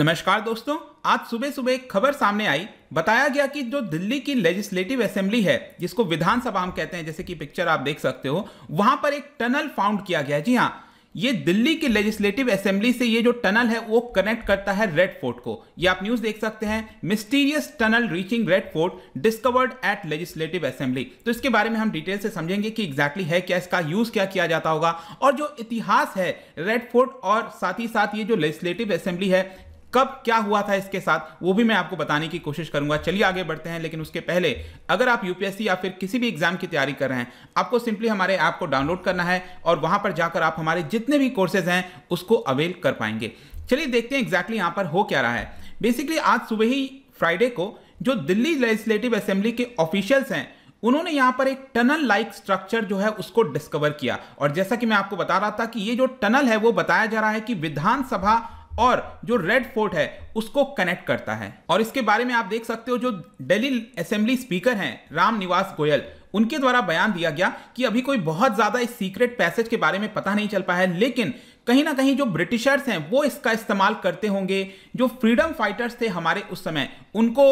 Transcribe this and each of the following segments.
नमस्कार दोस्तों आज सुबह सुबह एक खबर सामने आई बताया गया कि जो दिल्ली की लेजिस्लेटिव असेंबली है जिसको विधानसभा हम कहते हैं जैसे कि पिक्चर आप देख सकते हो वहां पर एक टनल फाउंड किया गया जी हाँ ये दिल्ली की लेजिस्लेटिव असेंबली से ये जो टनल है वो कनेक्ट करता है रेड फोर्ट को ये आप न्यूज देख सकते हैं mysterious tunnel reaching red fort discovered at legislative assembly तो इसके बारे में हम डिटेल से समझेंगे कि एग्जैक्टली है क्या इसका यूज क्या किया जाता होगा और जो इतिहास है रेड फोर्ट और साथ ही साथ ये जो लेजिस्लेटिव असेंबली है कब क्या हुआ था इसके साथ वो भी मैं आपको बताने की कोशिश करूंगा चलिए आगे बढ़ते हैं लेकिन उसके पहले अगर आप यूपीएससी या फिर किसी भी एग्जाम की तैयारी कर रहे हैं आपको सिंपली हमारे ऐप को डाउनलोड करना है और वहां पर जाकर आप हमारे जितने भी कोर्सेज हैं उसको अवेल कर पाएंगे चलिए देखते हैं एग्जैक्टली यहाँ पर हो क्या रहा है बेसिकली आज सुबह ही फ्राइडे को जो दिल्ली लेजिस्लेटिव असेंबली के ऑफिशियल्स हैं उन्होंने यहाँ पर एक टनल लाइक स्ट्रक्चर जो है उसको डिस्कवर किया और जैसा कि मैं आपको बता रहा था कि ये जो टनल है वो बताया जा रहा है कि विधानसभा और जो रेड फोर्ट है उसको कनेक्ट करता है और इसके बारे में आप देख सकते हो जो दिल्ली असेंबली स्पीकर हैं राम निवास गोयल उनके द्वारा बयान दिया गया कि अभी कोई बहुत ज्यादा इस सीक्रेट पैसेज के बारे में पता नहीं चल पाया है लेकिन कहीं ना कहीं जो ब्रिटिशर्स हैं वो इसका इस्तेमाल करते होंगे जो फ्रीडम फाइटर्स थे हमारे उस समय उनको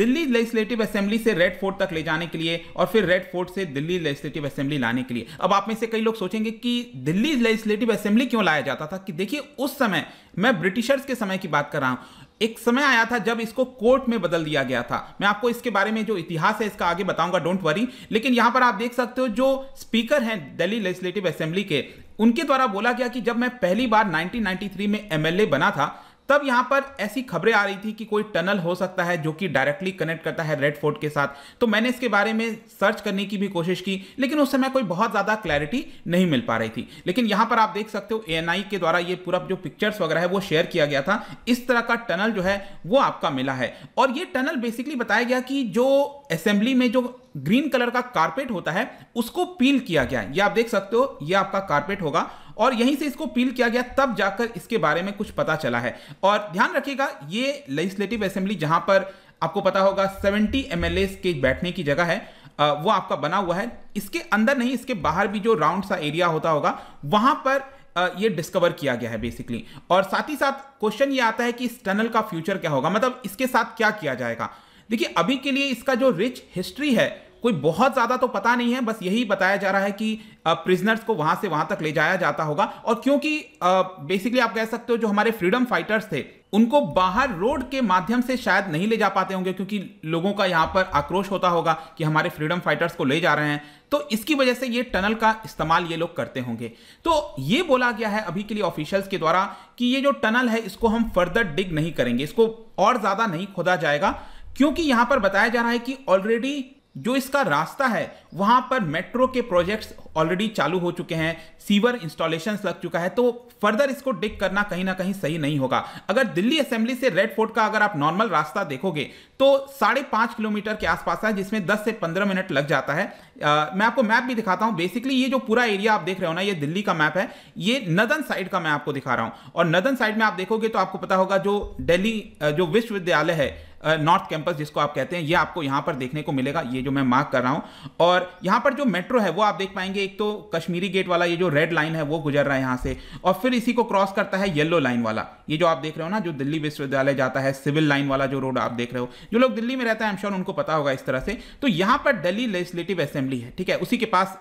दिल्ली लेजिस्लेटिव असेंबली से रेड फोर्ट तक ले जाने के लिए और फिर रेड फोर्ट से दिल्ली लेजिस्लेटिव असेंबली लाने के लिए अब आप में से कई लोग सोचेंगे कि दिल्ली लेजिस्लेटिव असेंबली क्यों लाया जाता था कि देखिए उस समय मैं ब्रिटिशर्स के समय की बात कर रहा हूं एक समय आया था जब इसको कोर्ट में बदल दिया गया था मैं आपको इसके बारे में जो इतिहास है इसका आगे बताऊंगा डोंट वरी लेकिन यहां पर आप देख सकते हो जो स्पीकर हैं दिल्ली लेजिस्लेटिव असेंबली के उनके द्वारा बोला गया कि जब मैं पहली बार 1993 में एमएलए बना था तब यहां पर ऐसी खबरें आ रही थी कि कोई टनल हो सकता है जो कि डायरेक्टली कनेक्ट करता है रेड फोर्ट के साथ तो मैंने इसके बारे में सर्च करने की भी कोशिश की लेकिन उस समय कोई बहुत ज़्यादा क्लैरिटी नहीं मिल पा रही थी लेकिन यहां पर आप देख सकते हो ए के द्वारा ये पूरा जो पिक्चर्स वगैरह है वो शेयर किया गया था इस तरह का टनल जो है वो आपका मिला है और ये टनल बेसिकली बताया गया कि जो असेंबली में जो ग्रीन कलर का कारपेट होता है उसको पील किया गया है ये आप देख सकते हो ये आपका कारपेट होगा और यहीं से इसको पील किया गया तब जाकर इसके बारे में कुछ पता चला है और ध्यान रखिएगा ये लेजिस्लेटिव असेंबली जहां पर आपको पता होगा 70 एम के बैठने की जगह है वो आपका बना हुआ है इसके अंदर नहीं इसके बाहर भी जो राउंड सा एरिया होता होगा वहां पर ये डिस्कवर किया गया है बेसिकली और साथ ही साथ क्वेश्चन ये आता है कि इस टनल का फ्यूचर क्या होगा मतलब इसके साथ क्या किया जाएगा देखिए अभी के लिए इसका जो रिच हिस्ट्री है कोई बहुत ज़्यादा तो पता नहीं है बस यही बताया जा रहा है कि प्रिजनर्स को वहां से वहां तक ले जाया जाता होगा और क्योंकि बेसिकली आप कह सकते हो जो हमारे फ्रीडम फाइटर्स थे उनको बाहर रोड के माध्यम से शायद नहीं ले जा पाते होंगे क्योंकि लोगों का यहां पर आक्रोश होता होगा कि हमारे फ्रीडम फाइटर्स को ले जा रहे हैं तो इसकी वजह से ये टनल का इस्तेमाल ये लोग करते होंगे तो ये बोला गया है अभी के लिए ऑफिशियल्स के द्वारा कि ये जो टनल है इसको हम फर्दर डिग नहीं करेंगे इसको और ज़्यादा नहीं खोदा जाएगा क्योंकि यहां पर बताया जा रहा है कि ऑलरेडी जो इसका रास्ता है वहां पर मेट्रो के प्रोजेक्ट्स ऑलरेडी चालू हो चुके हैं सीवर इंस्टॉलेशन लग चुका है तो फर्दर इसको डिक करना कहीं ना कहीं सही नहीं होगा अगर दिल्ली असेंबली से रेड फोर्ट का अगर आप नॉर्मल रास्ता देखोगे तो साढ़े पांच किलोमीटर के आसपास है जिसमें दस से पंद्रह मिनट लग जाता है आ, मैं आपको मैप भी दिखाता हूं बेसिकली ये जो पूरा एरिया आप देख रहे हो ना ये दिल्ली का मैप है ये नदन साइड का मैं आपको दिखा रहा हूँ और नदन साइड में आप देखोगे तो आपको पता होगा जो डेली जो विश्वविद्यालय है नॉर्थ कैंपस जिसको आप कहते हैं ये आपको यहाँ पर देखने को मिलेगा ये जो मैं मार्क कर रहा हूँ और यहाँ पर जो मेट्रो है वो आप देख पाएंगे एक तो कश्मीरी गेट वाला ये जो रेड लाइन है वो गुजर रहा है यहाँ से और फिर इसी को क्रॉस करता है येलो लाइन वाला ये जो आप देख रहे हो ना जो दिल्ली विश्वविद्यालय जाता है सिविल लाइन वाला जो रोड आप देख रहे हो जो लोग दिल्ली में रहते हैं श्योर उनको पता होगा इस तरह से तो यहाँ पर दिल्ली लेजिस्लेटिव असेंबली है ठीक है उसी के पास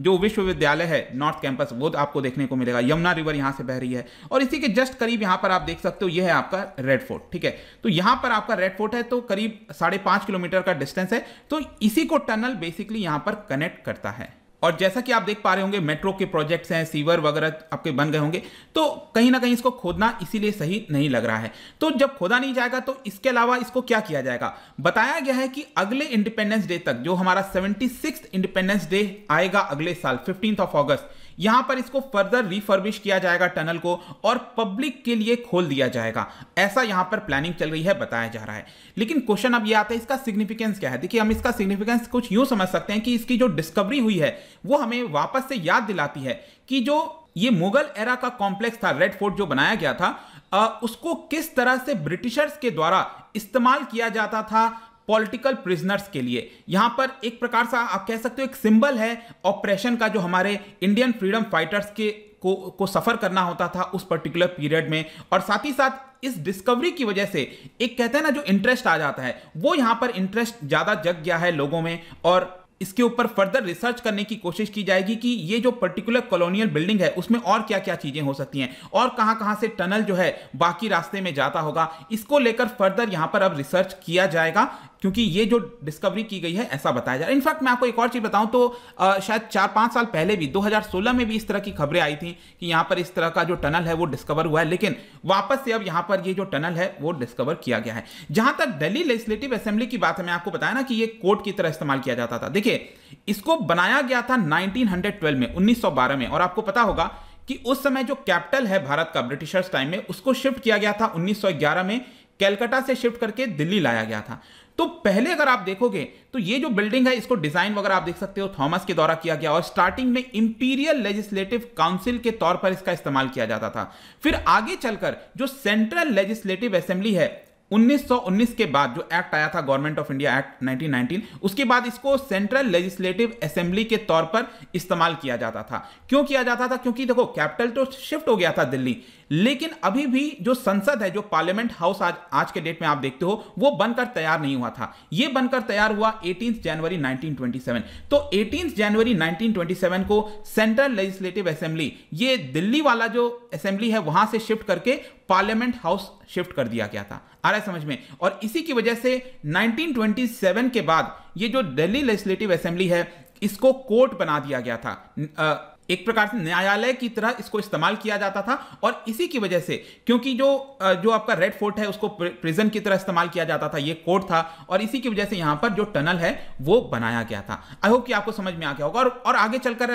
जो विश्वविद्यालय है नॉर्थ कैंपस वो आपको देखने को मिलेगा यमुना रिवर यहाँ से बह रही है और इसी के जस्ट करीब यहाँ पर आप देख सकते हो ये है आपका रेड फोर्ट ठीक है तो यहाँ पर आपका रेड फोर्ट है तो करीब साढ़े पाँच किलोमीटर का डिस्टेंस है तो इसी को टनल बेसिकली यहाँ पर कनेक्ट करता है और जैसा कि आप देख पा रहे होंगे मेट्रो के प्रोजेक्ट्स हैं सीवर वगैरह आपके बन गए होंगे तो कहीं ना कहीं इसको खोदना इसीलिए सही नहीं लग रहा है तो जब खोदा नहीं जाएगा तो इसके अलावा इसको क्या किया जाएगा बताया गया है कि अगले इंडिपेंडेंस डे तक जो हमारा सेवेंटी इंडिपेंडेंस डे आएगा अगले साल फिफ्टींथ ऑफ ऑगस्ट यहां पर इसको फर्दर रिफर्बिश किया जाएगा टनल को और पब्लिक के लिए खोल दिया जाएगा ऐसा यहां पर प्लानिंग चल रही है बताया जा रहा है लेकिन क्वेश्चन अब ये आता है इसका सिग्निफिकेंस क्या है देखिए हम इसका सिग्निफिकेंस कुछ यूं समझ सकते हैं कि इसकी जो डिस्कवरी हुई है वो हमें वापस से याद दिलाती है कि जो ये मुगल एरा का कॉम्प्लेक्स था रेड फोर्ट जो बनाया गया था आ, उसको किस तरह से ब्रिटिशर्स के द्वारा इस्तेमाल किया जाता था पॉलिटिकल प्रिजनर्स के लिए यहां पर एक प्रकार सा आप कह सकते हो एक सिंबल है ऑपरेशन का जो हमारे इंडियन फ्रीडम फाइटर्स के को को सफ़र करना होता था उस पर्टिकुलर पीरियड में और साथ ही साथ इस डिस्कवरी की वजह से एक कहते हैं ना जो इंटरेस्ट आ जाता है वो यहां पर इंटरेस्ट ज़्यादा जग गया है लोगों में और इसके ऊपर फर्दर रिसर्च करने की कोशिश की जाएगी कि ये जो पर्टिकुलर कॉलोनियल बिल्डिंग है उसमें और क्या क्या चीज़ें हो सकती हैं और कहां कहां से टनल जो है बाकी रास्ते में जाता होगा इसको लेकर फर्दर यहां पर अब रिसर्च किया जाएगा क्योंकि ये जो डिस्कवरी की गई है ऐसा बताया जा रहा है इनफैक्ट मैं आपको एक और चीज़ बताऊं तो आ, शायद चार पांच साल पहले भी 2016 में भी इस तरह की खबरें आई थी कि यहां पर इस तरह का जो टनल है वो डिस्कवर हुआ है लेकिन वापस से अब यहां पर ये जो टनल है वो डिस्कवर किया गया है जहां तक दिल्ली लेजिस्लेटिव असेंबली की बात है मैं आपको बताया ना कि ये कोर्ट की तरह इस्तेमाल किया जाता था देखिए इसको बनाया गया था नाइनटीन में उन्नीस में और आपको पता होगा कि उस समय जो कैपिटल है भारत का ब्रिटिशर्स टाइम में उसको शिफ्ट किया गया था 1911 में कैलकाटा से शिफ्ट करके दिल्ली लाया गया था तो पहले अगर आप देखोगे तो ये जो बिल्डिंग है इसको डिजाइन वगैरह आप देख सकते हो थॉमस के द्वारा किया गया और स्टार्टिंग में इंपीरियल लेजिस्लेटिव काउंसिल के तौर पर इसका इस्तेमाल किया जाता था फिर आगे चलकर जो सेंट्रल लेजिस्लेटिव असेंबली है 1919 के बाद जो एक्ट आया था गवर्नमेंट ऑफ इंडिया एक्ट 1919 उसके बाद इसको सेंट्रल लेजिस्लेटिव असेंबली के तौर पर इस्तेमाल किया जाता था क्यों किया जाता था क्योंकि देखो कैपिटल तो शिफ्ट हो गया था दिल्ली लेकिन अभी भी जो संसद है जो पार्लियामेंट हाउस आज आज के डेट में आप देखते हो वो बनकर तैयार नहीं हुआ था ये बनकर तैयार हुआ एटीन जनवरी 1927 तो एटीन जनवरी 1927 को सेंट्रल लेजिस्लेटिव असेंबली ये दिल्ली वाला जो असेंबली है वहां से शिफ्ट करके पार्लियामेंट हाउस शिफ्ट कर दिया गया था आ रहा है समझ में और इसी की वजह से 1927 के बाद ये जो दिल्ली लेजिस्लेटिव असेंबली है इसको कोर्ट बना दिया गया था एक प्रकार से न्यायालय की तरह इसको इस्तेमाल किया जाता था और इसी की वजह से क्योंकि जो जो आपका रेड फोर्ट है उसको प्रिजन की तरह इस्तेमाल किया जाता था ये कोर्ट था और इसी की वजह से यहाँ पर जो टनल है वो बनाया गया था आई होप कि आपको समझ में आ गया होगा और, और आगे चलकर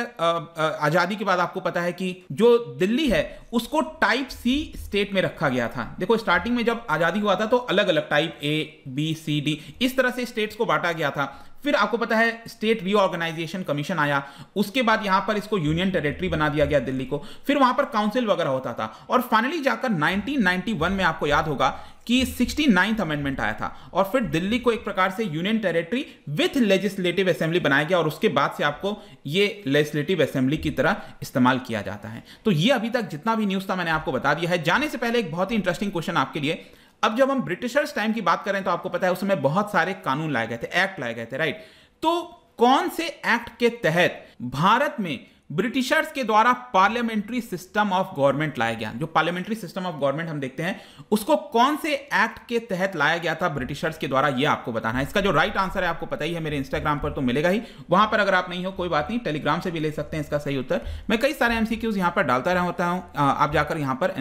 आज़ादी के बाद आपको पता है कि जो दिल्ली है उसको टाइप सी स्टेट में रखा गया था देखो स्टार्टिंग में जब आज़ादी हुआ था तो अलग अलग type A B C D इस तरह से स्टेट्स को बांटा गया था फिर आपको पता है स्टेट रीऑर्गेनाइजेशन कमीशन आया उसके बाद यहां पर इसको यूनियन टेरिटरी बना दिया गया दिल्ली को फिर वहां पर काउंसिल वगैरह होता था और फाइनली जाकर 1991 में आपको याद होगा कि सिक्सटी अमेंडमेंट आया था और फिर दिल्ली को एक प्रकार से union territory with legislative assembly बनाया गया और उसके बाद से आपको ये लेजिस्लेटिव असेंबली की तरह इस्तेमाल किया जाता है तो ये अभी तक जितना भी न्यूज़ था मैंने आपको बता दिया है जाने से पहले एक बहुत ही इंटरेस्टिंग क्वेश्चन आपके लिए अब जब हम ब्रिटिशर्स टाइम की बात करें तो आपको पता है उस समय बहुत सारे कानून लाए गए थे एक्ट लाए गए थे राइट तो कौन से एक्ट के तहत भारत में ब्रिटिशर्स के द्वारा पार्लियामेंट्री सिस्टम ऑफ गवर्नमेंट लाया गया जो पार्लियामेंट्री सिस्टम ऑफ गवर्नमेंट हम देखते हैं उसको कौन से एक्ट के तहत लाया गया था ब्रिटिशर्स के द्वारा ये आपको बताना है इसका जो राइट आंसर है आपको पता ही है मेरे इंस्टाग्राम पर तो मिलेगा ही वहां पर अगर आप नहीं हो कोई बात नहीं टेलीग्राम से भी ले सकते हैं इसका सही उत्तर मैं कई सारे एमसीक्यूज यहां पर डालता रहता हूं आप जाकर यहां पर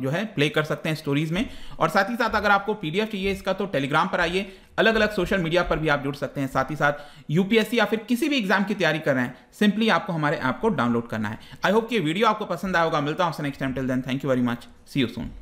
जो है प्ले कर सकते हैं स्टोरीज में और साथ ही साथ अगर आपको पीडीएफ चाहिए इसका तो टेलीग्राम पर आइए अलग अलग सोशल मीडिया पर भी आप जुड़ सकते हैं साथ ही साथ यूपीएससी या फिर किसी भी एग्जाम की तैयारी कर रहे हैं सिंपली आपको हमारे ऐप को डाउनलोड करना है आई होप कि वीडियो आपको पसंद आएगा मिलता हूं आपसे next time till then thank you very much see you soon